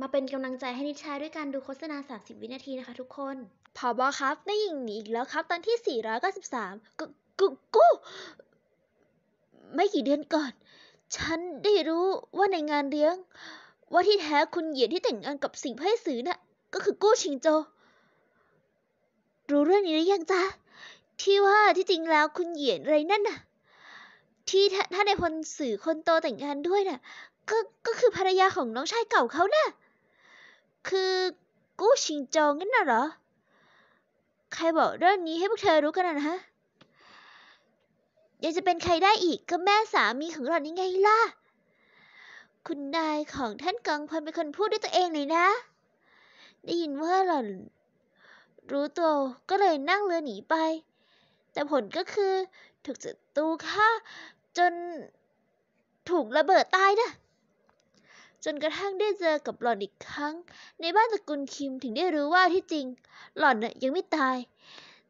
มาเป็นกำลังใจให้นิชาด้วยการดูโฆษณา30วินาทีนะคะทุกคน พอบอครับได้ยิงหนีอีกแล้วครับ ตอนที่ 493กูกูกู ไม่กี่เดือนก่อน ฉันได้รู้ว่าในงานเลี้ยง ว่าที่แท้คุณเหยียดที่แต่งงานกับสิงหไพศือนะ่ะ ก็คือกู้ชิงโจ รู้เรื่องนี้หรือยังจ๊ะ ที่ว่าที่จริงแล้วคุณเหยียดอะไรนั่นน่ะ ที่ถ้าในพลสื่อคนโตแต่งงานด้วยน่ะ ก็ ก็คือภรรยาของน้องชายเก่าเขานะ่ะคือกู้ชิงจองงั้นน่ะเหรอ ใครบอกเรื่องนี้ให้พวกเธอรู้กันนะฮะยังจะเป็นใครได้อีกก็แม่สามีของเรานี่ไงล่ะ คุณนายของท่านกังพันเป็นคนพูดด้วยตัวเองเลยนะ ได้ยินว่าหล่อน รู้ตัวก็เลยนั่งเรือหนีไป แต่ผลก็คือถูกจัตูฆ่าจนถูกระเบิดตายนะจนกระทั่งได้เจอกับหล่อนอีกครั้ง ในบ้านตระกูลคิมถึงได้รู้ว่าที่จริงหล่อนน่ะยังไม่ตาย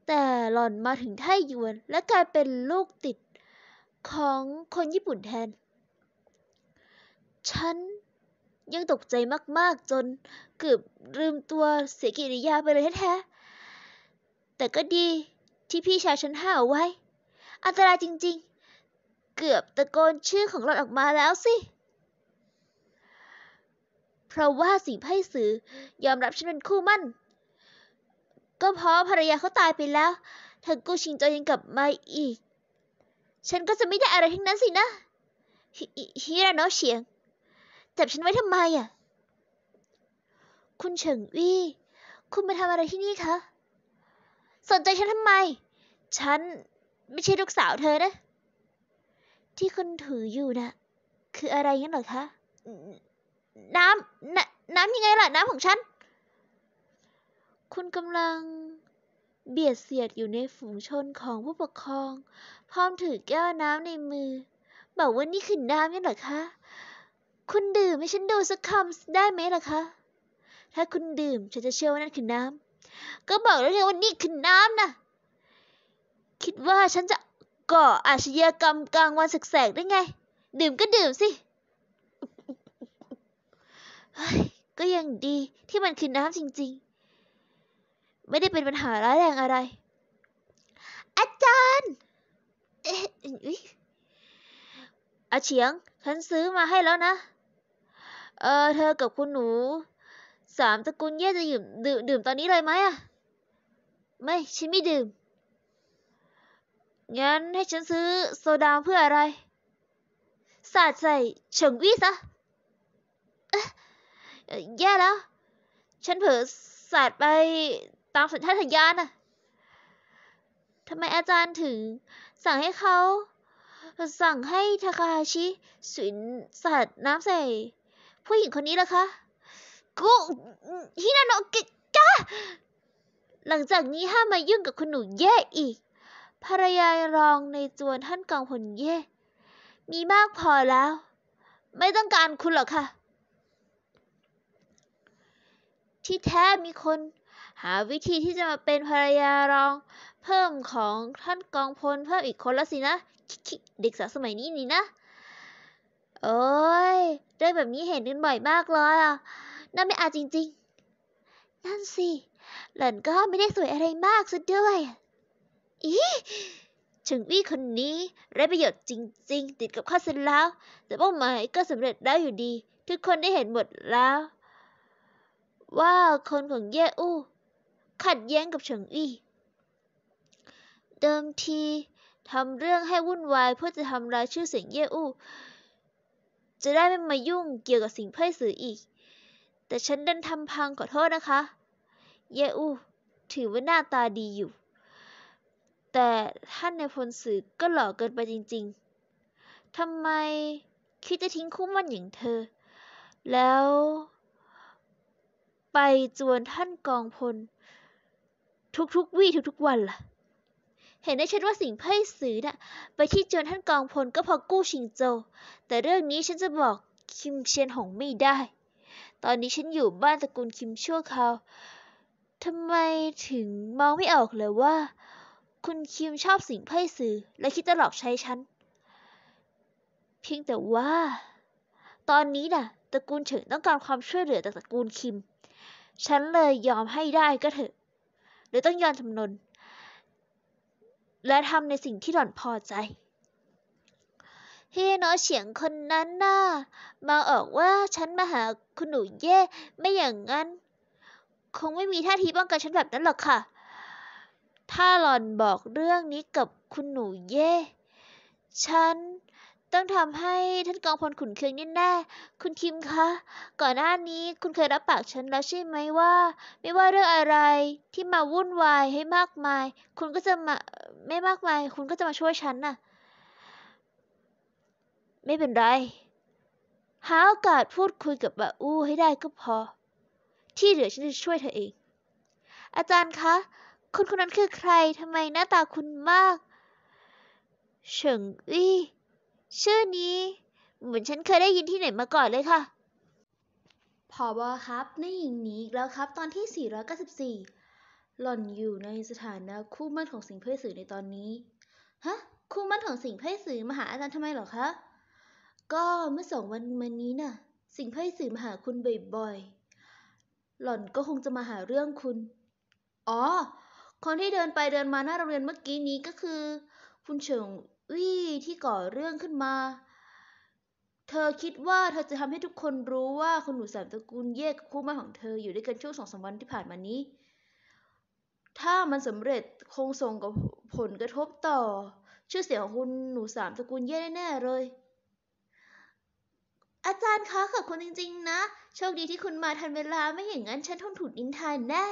แต่หล่อนมาถึงไทยวน และกลายเป็นลูกติดของคนญี่ปุ่นแทน ฉันยังตกใจมากๆจนเกือบลืมตัวเสียกิริยาไปเลยแท้ๆแต่ก็ดีที่พี่ชายฉันห้าเอาไว้ อันตรายจริงๆ เกือบตะโกนชื่อของหล่อนออกมาแล้วสิเพราะว่าสีไพ่สือยอมรับฉันเป็นคู่มั่น ก็เพราะภรรยาเขาตายไปแล้วทางกู้ชิงโจยังกลับมาอีก ฉันก็จะไม่ได้อะไรทั้งนั้นสินะฮิราโนะเฉียงจับฉันไว้ทำไมอ่ะ คุณเฉิงวี่ คุณมาทำอะไรที่นี่คะ สนใจฉันทำไม ฉันไม่ใช่ลูกสาวเธอนะ ที่คุณถืออยู่นะ่ะ คืออะไรงั้นเหรอคะน้ำนน้ำยังไงล่ะน้ำของฉัน คุณกำลังเบียดเสียดอยู่ในฝูงชนของผู้ปกครอง พร้อมถือแก้วน้ำในมือ บอกว่านี่คือน้ำนี่เหรอคะ คุณดื่มให้ฉันดูสักคำได้ไหมล่ะคะ ถ้าคุณดื่มฉันจะเชื่อว่านั่นคือน้ำก็บอกแล้วไงว่านี่คือน้ำนะ คิดว่าฉันจะก่ออาชญากรรมกลางวันแสกๆได้ไง ดื่มก็ดื่มสิก็ยังดีที่มันคือน้ำจริงๆ ไม่ได้เป็นปัญหาร้ายแรงอะไร อาจารย์อาเฉียงฉันซื้อมาให้แล้วนะ เออเธอกับคุณหนู สามตระกูลเย่จะดื่มดื่มดื่มตอนนี้เลยไหมอะ ไม่ ฉันไม่ดื่ม งั้นให้ฉันซื้อโซดาเพื่ออะไร สาดใส่เฉิงวี่ซะแย่แล้ว ฉันเผลอสาดไปตามสัญชาตญาณอะทำไมอาจารย์ถึง สั่งให้เขาสั่งให้ทาคาฮาชิสุนสาดน้ำใส่ผู้หญิงคนนี้ล่ะคะ กุฮินาโนกิกะหลังจากนี้ห้ามมายุ่งกับคุณหนูแย่อีก ภรรยารองในจวนท่านกองผลแย่ มีมากพอแล้ว ไม่ต้องการคุณหรอกค่ะที่แท้มีคนหาวิธีที่จะมาเป็นภรรยารอง เพิ่มของท่านกองพลเพิ่มอีกคนแล้วสินะเด็กสาวสมัยนี้นี่นะโอ้ยเรื่องแบบนี้เห็นกันบ่อยมากเลยอ่ะน่าไม่อาจจริง ๆ นั่นสิหล่อนก็ไม่ได้สวยอะไรมากซะด้วยอีชึงวี่คนนี้ไร้ประโยชน์จริง ๆ ติดกับข้าเสร็จแล้ว แต่เป้าหมายก็สำเร็จแล้วอยู่ดี ทุกคนได้เห็นหมดแล้วว่าคนของเย่อู้ขัดแย้งกับเฉิงอี้เดิมทีทำเรื่องให้วุ่นวายเพื่อจะทำลายชื่อเสียงเย่อู้จะได้ไม่มายุ่งเกี่ยวกับสิ่งเพ่ยสืออีก แต่ฉันดันทำพังขอโทษนะคะ เย่อู ถือว่าหน้าตาดีอยู่ แต่ท่านในพลสื่อก็หล่อเกินไปจริงๆทำไมคิดจะทิ้งคู่มั่นอย่างเธอ แล้วไปจวนท่านกองพลทุกๆ วี่ทุกๆวันล่ะ เห็นได้ชัดว่าสิ่งไพ่สือนะ่ะไปที่จวนท่านกองพลก็พอกู้ชิงโจ แต่เรื่องนี้ฉันจะบอกคิมเชียนหงไม่ได้ ตอนนี้ฉันอยู่บ้านตระกูลคิมชั่วคราวทำไมถึงมองไม่ออกเลยว่า คุณคิมชอบสิ่งไพ่สือ และคิดจะหลอกใช้ฉัน เพียงแต่ว่า ตอนนี้น่ะตระกูลเฉิงต้องการความช่วยเหลือจากตระกูลคิมฉันเลยยอมให้ได้ก็เถอะ หรือต้องยอมจำนนและทำในสิ่งที่หล่อนพอใจพี่น้อเฉียงคนนั้นน่ามาออกว่าฉันมาหาคุณหนูเย่ ไม่อย่างนั้น คงไม่มีท่าทีป้องกันฉันแบบนั้นหรอกค่ะ ถ้าหล่อนบอกเรื่องนี้กับคุณหนูเย่ ฉันต้องทำให้ท่านกองพลขุนเคืองแน่่คุณคิมคะ ก่อนหน้านี้คุณเคยรับปากฉันแล้วใช่ไหมว่า ไม่ว่าเรื่องอะไรที่มาวุ่นวายให้มากมาย คุณก็จะมาไม่มากมาย คุณก็จะมาช่วยฉันน่ะไม่เป็นไรหาโอกาสพูดคุยกับบาอูให้ได้ก็พอ ที่เหลือฉันจะช่วยเธอเอง อาจารย์คะคนคนนั้นคือใครทำไมหน้าตาคุณมากเฉิงอี้ชื่อนี้เหมือนฉันเคยได้ยินที่ไหนมาก่อนเลยค่ะผอบอครับ ในยหญิงนี้แล้วครับ ตอนที่ 494 หล่อนอยู่ในสถานะคู่มั่นของสิงเพื่อสื่อในตอนนี้ ฮะคู่มั่นของสิงเพื่อสื่อมาหาอาจารย์ทำไมหรอคะ ก็เมื่อสองวันมานี้น่ะ สิงเพื่อสื่อมาหาคุณบ่อยๆ หล่อนก็คงจะมาหาเรื่องคุณ อ๋อ คนที่เดินไปเดินมาหน้าโรงเรียนเมื่อกี้นี้ก็คือ คุณเฉิงวี่ที่ก่อเรื่องขึ้นมา เธอคิดว่าเธอจะทำให้ทุกคนรู้ว่าคุณหนูสามตระกูลเย่กับคู่มาของเธออยู่ด้วยกันช่วงสองสามวันที่ผ่านมานี้ ถ้ามันสำเร็จคงส่งกับผลกระทบต่อ ชื่อเสียงของคุณหนูสามตระกูลเย่แน่เลย อาจารย์คะขอบคุณจริง ๆ นะ โชคดีที่คุณมาทันเวลา ไม่อย่างนั้นฉันท้องถูกนินทานแน่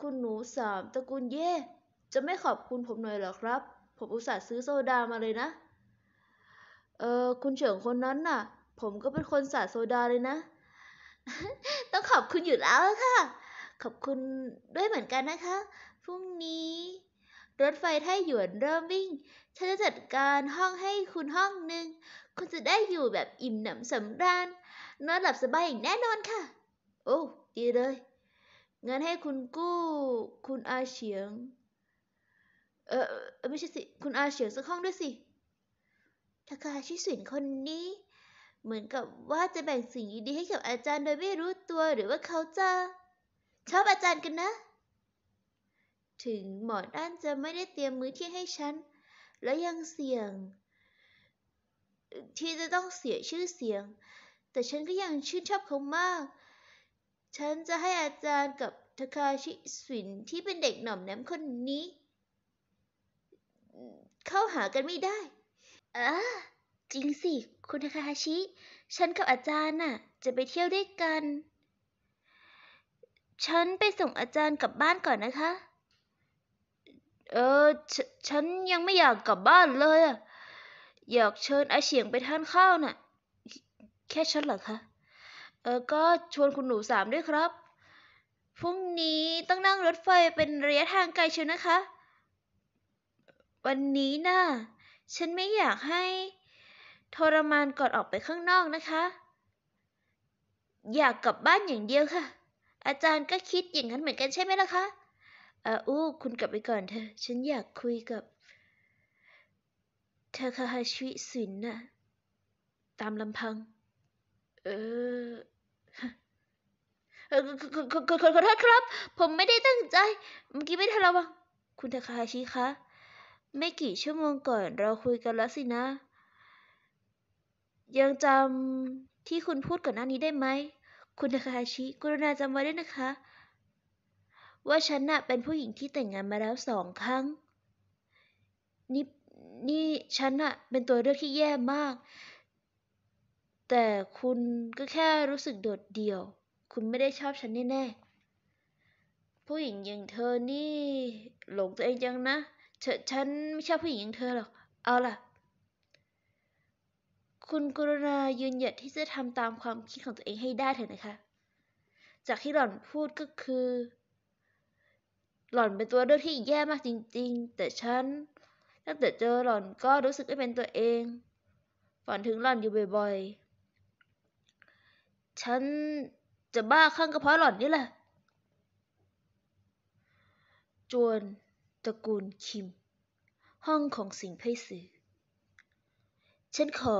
คุณหนูสามตระกูลเย่จะไม่ขอบคุณผมหน่อยหรอครับผมอุตส่าห์ซื้อโซดามาเลยนะ เออคุณเฉิงคนนั้นน่ะ ผมก็เป็นคนสาดโซดาเลยนะ ต้องขอบคุณอยู่แล้วค่ะ ขอบคุณด้วยเหมือนกันนะคะ พรุ่งนี้ รถไฟไทยหยวนเริ่มวิ่ง ฉันจะจัดการห้องให้คุณห้องหนึ่งคุณจะได้อยู่แบบอิ่มหนำสำราญ นอนหลับสบายอย่างแน่นอนค่ะ โอ้ดีเลย งั้นให้คุณกู้ คุณอาเฉียงเออไม่ใช่สิคุณอาเฉียวสักห้องด้วยสิทาคาชิสุนคนนี้ เหมือนกับว่าจะแบ่งสิ่งดีๆให้กับอาจารย์โดยไม่รู้ตัวหรือว่าเขาจะชอบอาจารย์กันนะ ถึงหมอด้านจะไม่ได้เตรียมมื้อเที่ยงให้ฉัน และยังเสี่ยง ที่จะต้องเสียชื่อเสียง แต่ฉันก็ยังชื่นชอบเขามาก ฉันจะให้อาจารย์กับทาคาชิสุนที่เป็นเด็กหน่อมแนมคนนี้เข้าหากันไม่ได้อ่จริงสิ คุณทาคาฮาชิ ฉันกับอาจารย์น่ะจะไปเที่ยวด้วยกัน ฉันไปส่งอาจารย์กลับบ้านก่อนนะคะ เออฉฉันยังไม่อยากกลับบ้านเลยอะอยากเชิญอาเฉียงไปทานข้าวน่ะ แค่ฉันเหรอคะเออก็ชวนคุณหนูสามด้วยครับ พรุ่งนี้ต้องนั่งรถไฟเป็นระยะทางไกลเชียวนะคะวันนี้น่ะ ฉันไม่อยากให้ทรมานก่อนออกไปข้างนอกนะคะ อยากกลับบ้านอย่างเดียวค่ะ อาจารย์ก็คิดอย่างนั้นเหมือนกันใช่ไหมล่ะคะอาอู้คุณกลับไปก่อนเถอะ ฉันอยากคุยกับทาคาฮาชิสินน่ะ ตามลำพัง เออ ขอโทษครับ ผมไม่ได้ตั้งใจ เมื่อกี้ไม่ทันระวังคุณทาคาฮาชิคะไม่กี่ชั่วโมงก่อนเราคุยกันแล้วสินะ ยังจำที่คุณพูดก่อนหน้านี้ได้ไหมคุณนาคาฮาชิกรุณาจำไว้ด้วยนะคะ ว่าฉันน่ะเป็นผู้หญิงที่แต่งงานมาแล้วสองครั้ง นี่นี่ฉันน่ะเป็นตัวเลือกที่แย่มาก แต่คุณก็แค่รู้สึกโดดเดี่ยว คุณไม่ได้ชอบฉันแน่ๆ ผู้หญิงอย่างเธอนี่หลงตัวเองจังนะฉฉันไม่ชอบผู้หญิงอย่างเธอหรอก เอาล่ะ คุณกรุณายืนหยัดที่จะทำตามความคิดของตัวเองให้ได้เถอะนะคะ จากที่หล่อนพูดก็คือ หล่อนเป็นตัวเลือกที่แย่มากจริงๆ แต่ฉันตั้งแต่เจอหล่อนก็รู้สึกไม่เป็นตัวเองฝันถึงหล่อนอยู่บ่อยๆ ฉันจะบ้าข้างกระเพาะหล่อนนี่แหละ จวนตระกูลคิม ห้องของสิงไพศือ ฉันขอ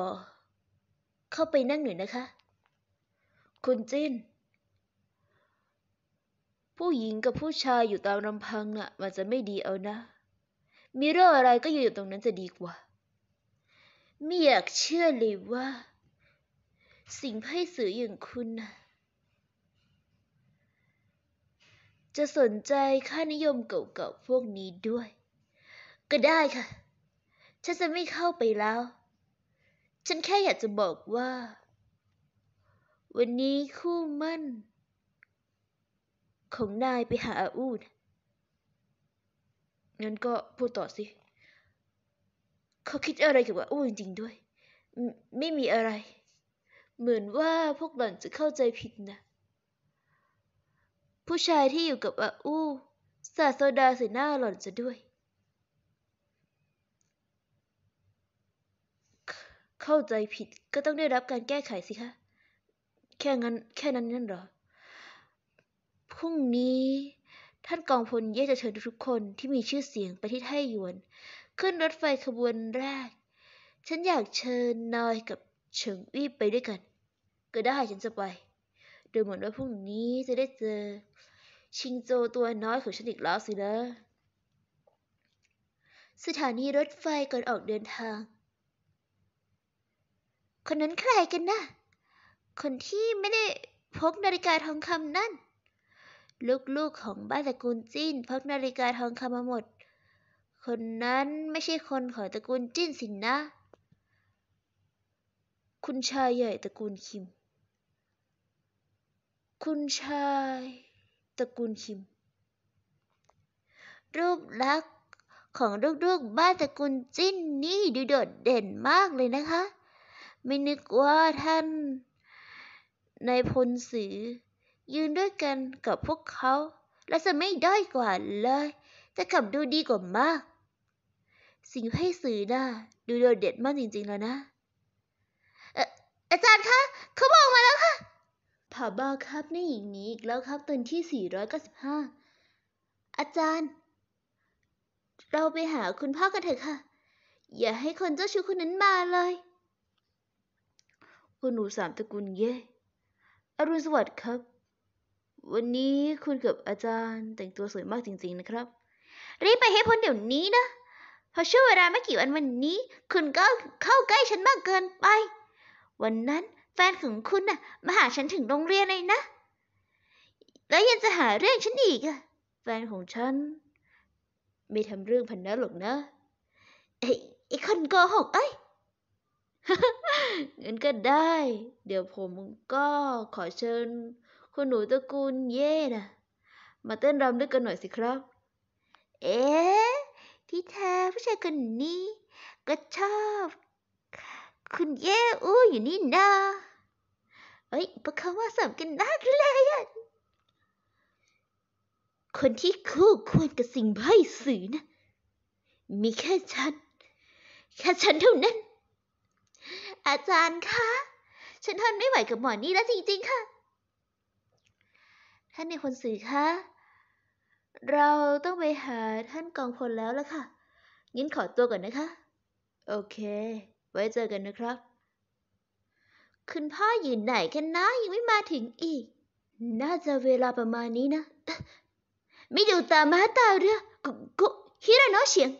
เข้าไปนั่งหน่อยนะคะ คุณจิ้น ผู้หญิงกับผู้ชายอยู่ตามลำพังน่ะมันจะไม่ดีเอานะ มีเรื่องอะไรก็อยู่ตรงนั้นจะดีกว่า ไม่อยากเชื่อเลยว่า สิ่งไพ่สืออย่างคุณนะ่ะจะสนใจค่านิยมเก่าๆพวกนี้ด้วย ก็ได้ค่ะ ฉันจะไม่เข้าไปแล้ว ฉันแค่อยากจะบอกว่า วันนี้คู่มั่น ของนายไปหาอาอูดงั้นก็พูดต่อสิ เขาคิดอะไรกับอาอูดจริงๆด้วย ไม่มีอะไร เหมือนว่าพวกหล่อนจะเข้าใจผิดนะผู้ชายที่อยู่กับอาอู้สาโซดาสีหน้าหล่อนซะด้วย เข้าใจผิดก็ต้องได้รับการแก้ไขสิคะ แค่งั้นแค่นั้นนั่นหรอ พรุ่งนี้ท่านกองพลเย่จะเชิญทุกคนที่มีชื่อเสียงไปที่ไทหยวน ขึ้นรถไฟขบวนแรก ฉันอยากเชิญนอยกับเฉิงอี้ไปด้วยกัน ก็ได้ฉันจะไปดูเหมือนว่าพรุ่งนี้จะได้เจอ ชิงโจตัวน้อยของฉันอีกแล้วสินะสถานีรถไฟก่อนออกเดินทาง คนนั้นใครกันนะ คนที่ไม่ได้พกนาฬิกาทองคำนั่น ลูกๆของบ้านตระกูลจิ้นพกนาฬิกาทองคำมาหมด คนนั้นไม่ใช่คนของตระกูลจิ้นสินนะ คุณชายใหญ่ตระกูลคิมคุณชายตระกูลคิม รูปลักษณ์ของลูกๆบ้านตระกูลจิ้นนี่ดูโดดเด่นมากเลยนะคะ ไม่นึกว่าท่านนายพลสือยืนด้วยกันกับพวกเขา และจะไม่ได้กว่าเลยจะขับดูดีกว่ามาก สิ่งให้สื่อน่ะดูโดดเด่นมากจริงๆแล้วนะ อาจารย์คะเขาบอกมาแล้วค่ะผาบาครับในหญิงนี้อีกแล้วครับตอนที่ 495 อาจารย์ เราไปหาคุณพ่อกันเถอะค่ะ อย่าให้คนเจ้าชู้คนนั้นมาเลย คุณหนูสามตระกูลเย่อรุณสวัสดิ์ครับ วันนี้คุณกับอาจารย์แต่งตัวสวยมากจริงๆนะครับ รีบไปให้พ้นเดี๋ยวนี้นะพอช่วงเวลาไม่กี่วันวันนี้คุณก็เข้าใกล้ฉันมากเกินไป วันนั้นแฟนของคุณน่ะมาหาฉันถึงโรงเรียนเลยนะ แล้วยังจะหาเรื่องฉันอีกอะแฟนของฉันไม่ทำเรื่องพันนะหรอกนะไอ้คนโกหกเอ้ยงั้นก็ได้ เดี๋ยวผมก็ขอเชิญ คุณหนูตระกูลเย่นะมาเต้นรำด้วยกันหน่อยสิครับ เอ๊ที่แท้ผู้ชายคนนี้ก็ชอบคุณเย่อูอยู่นี่นาเอ้ยพวกเขาว่าสมกันนักเลยอะคนที่คู่ควรกับสิ่งไพ่สื่อนะ มีแค่ฉันแค่ฉันเท่านั้น อาจารย์คะ ฉันทนไม่ไหวกับหมอนี่แล้วจริง ๆ ค่ะ ท่านในคนสื่อคะ เราต้องไปหาท่านกองพลแล้วล่ะค่ะงั้นขอตัวก่อนนะคะ โอเคไว้เจอกันนะครับ คุณพ่ออยู่ไหนกันนะยังไม่มาถึงอีก น่าจะเวลาประมาณนี้นะ ไม่ดูตามาตาเรือกุกูฮิระโนะเชียง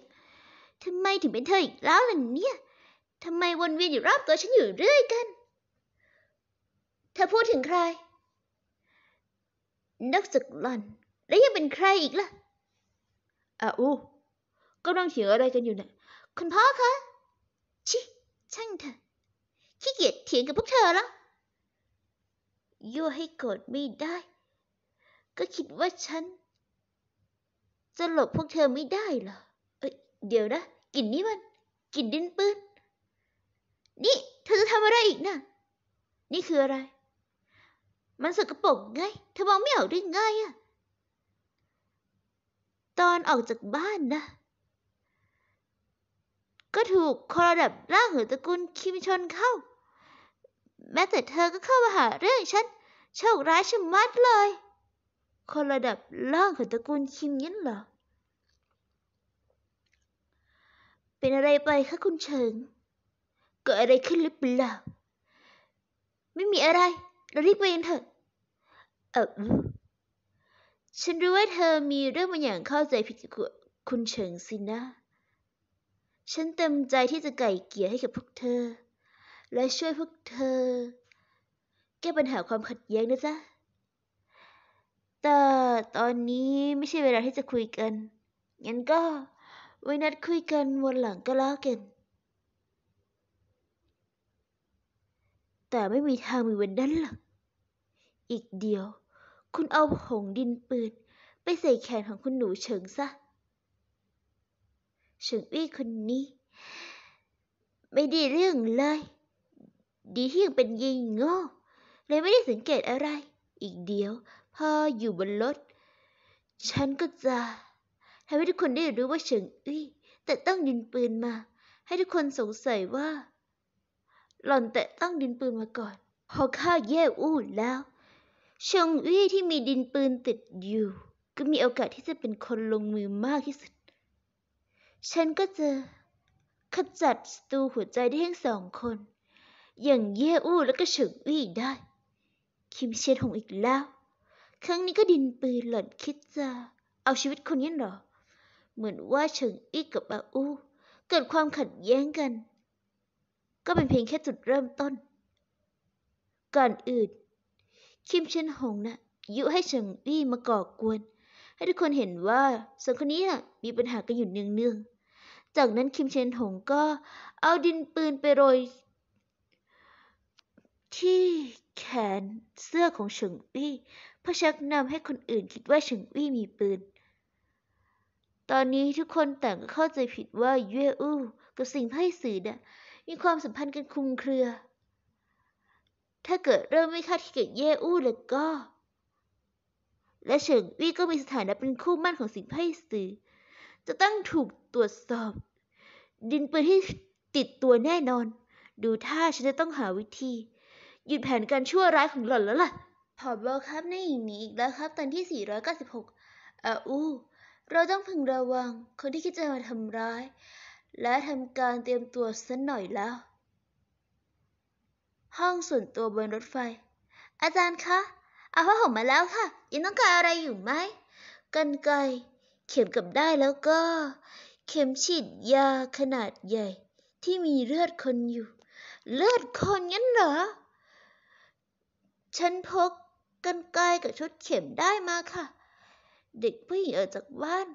ทำไมถึงเป็นเธออีกแล้วล่ะเนี่ยทำไมวนเวียนอยู่รอบตัวฉันอยู่เรื่อยกัน เธอพูดถึงใคร นักสากลันแล้วยังเป็นใครอีกล่ะอาอูกำลังเถียงอะไรกันอยู่เนะี่ยคุณพ่อคะ ชิช่างเถอะขี้เกียจเถียงกับพวกเธอแล้วยั่วให้โกรธไม่ได้ ก็คิดว่าฉัน จะหลบพวกเธอไม่ได้เหรอเอ้ยเดี๋ยวนะกลิ่นนี้มันกลิ่นดินปืน นี่ เธอจะทำอะไรอีกนะนี่คืออะไร มันสกปรกไง เธอมองไม่ออกได้ไงอะตอนออกจากบ้านนะก็ถูกคนระดับล่างหรือตระกูลคิมชนเข้า แม้แต่เธอก็เข้ามาหา เรื่องฉันโชคร้ายชะมัดเลย คนระดับล่างของตระกูลคิมยันเหรอ เป็นอะไรไปคะคุณเชิงเกิดอะไรขึ้นหรือเปล่า ไม่มีอะไร เรารีบไปเองเถอะเออฉันรู้ว่าเธอมีเรื่องบางอย่างเข้าใจผิดกับคุณเชิงสินะฉันเต็มใจที่จะไก่เกี่ยให้กับพวกเธอ และช่วยพวกเธอ แก้ปัญหาความขัดแย้งนะจ๊ะ แต่ตอนนี้ไม่ใช่เวลาที่จะคุยกัน งั้นก็ ไว้นัดคุยกันวันหลังก็แล้วกัน แต่ไม่มีทางมีวันนั้นหรอกอีกเดียวคุณเอาผงดินปืนไปใส่แขนของคุณหนูเฉิงซะฉันวี่คนนี้ ไม่ดีเรื่องเลย ดีที่ยังเป็นยิงโง่เลยไม่ได้สังเกตอะไร อีกเดียว พออยู่บนรถ ฉันก็จะทำให้ทุกคนได้รู้ว่าเฉิงอี้ แต่ต้องดินปืนมา ให้ทุกคนสงสัยว่า หล่อนแต่ต้องดินปืนมาก่อนพอข้าแย่อู้แล้วเฉิงอี้ที่มีดินปืนติดอยู่ ก็มีโอกาสที่จะเป็นคนลงมือมากที่สุดฉันก็จะขจัดสตูหัวใจได้ทั้งสองคน อย่างเย่อู้ แล้วก็เฉิงอี้ได้ คิมเชียนหงอีกแล้ว ครั้งนี้ก็ดินปืนหล่อนคิดจะเอาชีวิตคนนี้หรอ เหมือนว่าเฉิงอี้กับอาอู้เกิดความขัดแย้งกัน ก็เป็นเพียงแค่จุดเริ่มต้น ก่อนอื่น คิมเชียนหงนะ่ะ ยุให้เฉิงอี้มาก่อกวนให้ทุกคนเห็นว่าสองคนนี้มีปัญหากันอยู่เนืองๆจากนั้นคิมเชนหงก็เอาดินปืนไปโรย ที่แขนเสื้อของเฉิงอี้เพื่อชักนำให้คนอื่นคิดว่าเฉิงอี้มีปืน ตอนนี้ทุกคนต่างก็เข้าใจผิดว่าเย่อู้กับสิ่งไพ่สื่อนะมีความสัมพันธ์กันคุมเครือ ถ้าเกิดเริ่มไม่คาดคิดกิดเย่อู้แล้วก็ และเฉิงวี่ก็มีสถานะเป็นคู่มั่นของสิ่งไพ่สื่อจะต้องถูกตรวจสอบ ดินปืนที่ติดตัวแน่นอน ดูท่าฉันจะต้องหาวิธี หยุดแผนการชั่วร้ายของหล่อนแล้วล่ะผอบอครับในอีกนี้อีกแล้วครับ ตอนที่ 496อาอู้ เราต้องพึงระวังคนที่คิดจะมาทำร้าย และทำการเตรียมตัวสักหน่อยแล้ว ห้องส่วนตัวบนรถไฟ อาจารย์คะเอาผ้าห่มมาแล้วค่ะยังต้องการอะไรอยู่ไหม กันไกเข็มกับได้แล้วก็เข็มฉีดยาขนาดใหญ่ที่มีเลือดคนอยู่ เลือดคนงั้นเหรอฉันพกกันไกลกับชุดเข็มได้มาค่ะ เด็กผู้หญิงออกจากบ้าน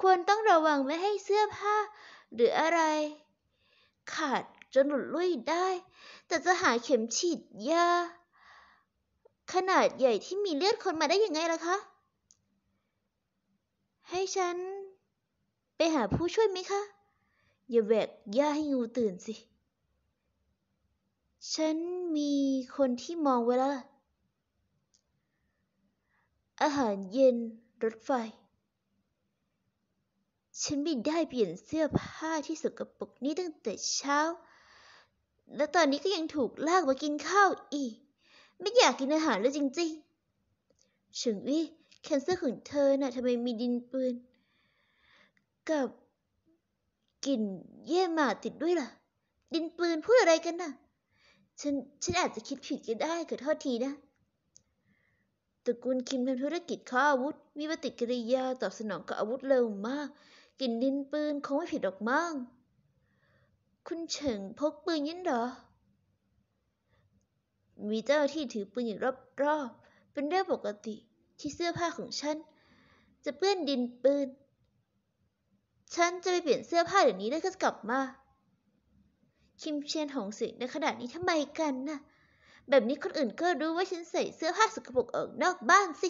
ควรต้องระวังไม่ให้เสื้อผ้าหรืออะไร ขาดจนหลุดลุ่ยได้ แต่จะหาเข็มฉีดยาขนาดใหญ่ที่มีเลือดคนมาได้ยังไงล่ะคะให้ฉันไปหาผู้ช่วยไหมคะ อย่าแบกย่าให้งูตื่นสิ ฉันมีคนที่มองไว้แล้ว อาหารเย็นรถไฟ ฉันไม่ได้เปลี่ยนเสื้อผ้าที่สกปรกนี้ตั้งแต่เช้า และตอนนี้ก็ยังถูกลากมากินข้าวอีก ไม่อยากกินอาหารแล้วจริงๆเฉิงวี่แคนเซอร์ของเธอนะ่ะทำไมมีดินปืนกับกลิ่นเยี่ยหมาติดด้วยล่ะ ดินปืนพูดอะไรกันนะ่ะ ฉันฉันอาจจะคิดผิดก็ได้ขอโทษทีนะตระกูลคิมทำธุรกิจข้าอาวุธมีปฏิกิริยาตอบสนองกับอาวุธเร็วมาก กลิ่นดินปืนคงไม่ผิดหรอกมั้งคุณเฉิงพกปืนยันหรอ มีเจ้าที่ถือปืนอยู่รอบๆ เป็นเรื่องปกติที่เสื้อผ้าของฉันจะเปื้อนดินปืนฉันจะไปเปลี่ยนเสื้อผ้าเดี๋ยวนี้แล้วก็กลับมา คิมเชียนหงสิในขณะนี้ทำไมกันนะ่ะ แบบนี้คนอื่นก็รู้ว่าฉันใส่เสื้อผ้าสกปรกออกนอกบ้านสิ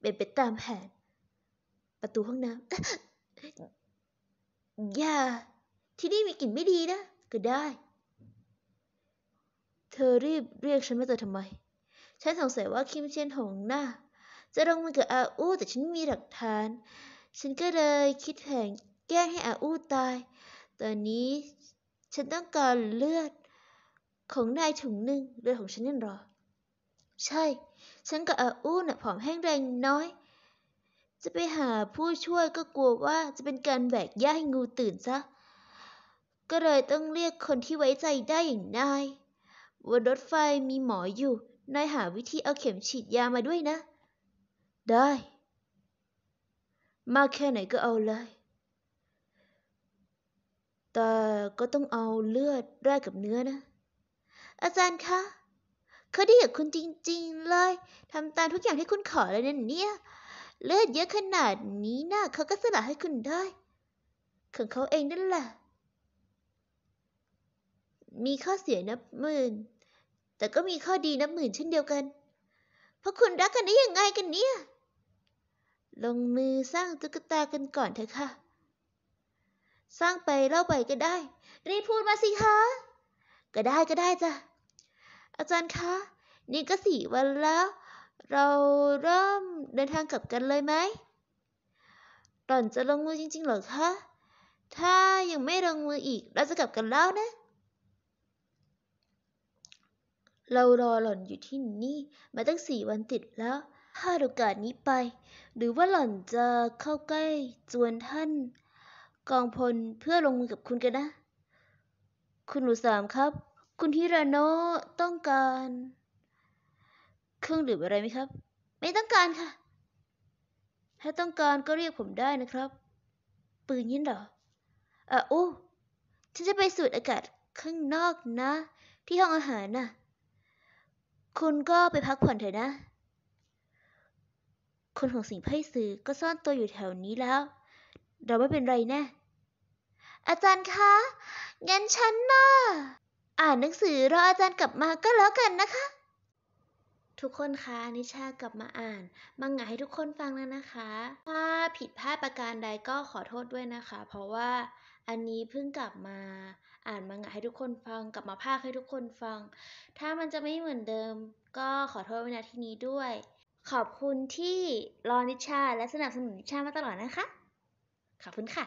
เป็นไปตามแผน ประตูห้องน้ำอย่า ที่นี่มีกลิ่นไม่ดีนะ ก็ได้ เธอรีบเรียกฉันมาเจอทำไม ฉันสงสัยว่าคิมเชียนหงหน้าจะลงมือกับอาอู้แต่ฉันมีหลักฐานฉันก็เลยคิดแผนแก้ให้อาอู้ตาย ตอนนี้ฉันต้องการเลือดของนายถุงหนึ่งเลือดของฉันนั่นหรอ ใช่ ฉันกับอาอู้น่ะผอมแห้งแรงน้อย จะไปหาผู้ช่วยก็กลัวว่าจะเป็นการแบกย่าให้งูตื่นซะ ก็เลยต้องเรียกคนที่ไว้ใจได้อย่างนายว่ารถไฟมีหมออยู่ นายหาวิธีเอาเข็มฉีดยามาด้วยนะ ได้มากแค่ไหนก็เอาเลย แต่ก็ต้องเอาเลือดแรกกับเนื้อนะ อาจารย์คะเขาดีกับคุณจริงๆเลย ทำตามทุกอย่างที่คุณขอเลยเนี่ย เลือดเยอะขนาดนี้นะ่าเขาก็สละให้คุณได้ ของเขาเองนั่นแหละ มีข้อเสียนับหมื่น แต่ก็มีข้อดีนับหมื่นเช่นเดียวกันเพราะคุณรักกันได้ยังไงกันเนี่ยลงมือสร้างตุ๊กตากันก่อนเถอะค่ะ สร้างไปเล่าไปก็ได้ รีพูดมาสิคะก็ได้ก็ได้จ้ะ อาจารย์คะ นี่ก็สี่วันแล้ว เราเริ่มเดินทางกลับกันเลยไหมหล่อนจะลงมือจริงๆเหรอคะ ถ้ายังไม่ลงมืออีกเราจะกลับกันแล้วนะ เรารอหล่อนอยู่ที่นี่ มาตั้งสี่วันติดแล้วพลาดโอกาสนี้ไป หรือว่าหล่อนจะเข้าใกล้จวนท่าน กองพลเพื่อลงมือกับคุณกันนะ คุณหนูสามครับ คุณฮิราโนต้องการ เครื่องดื่มอะไรไหมครับ ไม่ต้องการค่ะ ถ้าต้องการก็เรียกผมได้นะครับ ปืนยินหรอ อ่ะอู้ฉันจะไปสูดอากาศข้างนอกนะ ที่ห้องอาหารน่ะคุณก็ไปพักผ่อนเถอะนะคนของสิงไพ่สือก็ซ่อนตัวอยู่แถวนี้แล้ว เราไม่เป็นไรแนะ่อาจารย์คะงั้นฉันน่ะอ่านหนังสือรออาจารย์กลับมาก็แล้วกันนะคะ ทุกคนคะนิชากลับมาอ่านมังงะให้ทุกคนฟังแล้วนะคะถ้าผิดพลาดประการใดก็ขอโทษด้วยนะคะ เพราะว่า อันนี้เพิ่งกลับมา อ่านมังงะให้ทุกคนฟัง กลับมาภาคให้ทุกคนฟัง ถ้ามันจะไม่เหมือนเดิม ก็ขอโทษในนาที่นี้ด้วยขอบคุณที่รอนิชาและสนับสนุนนิชามาตลอดนะคะ ขอบคุณค่ะ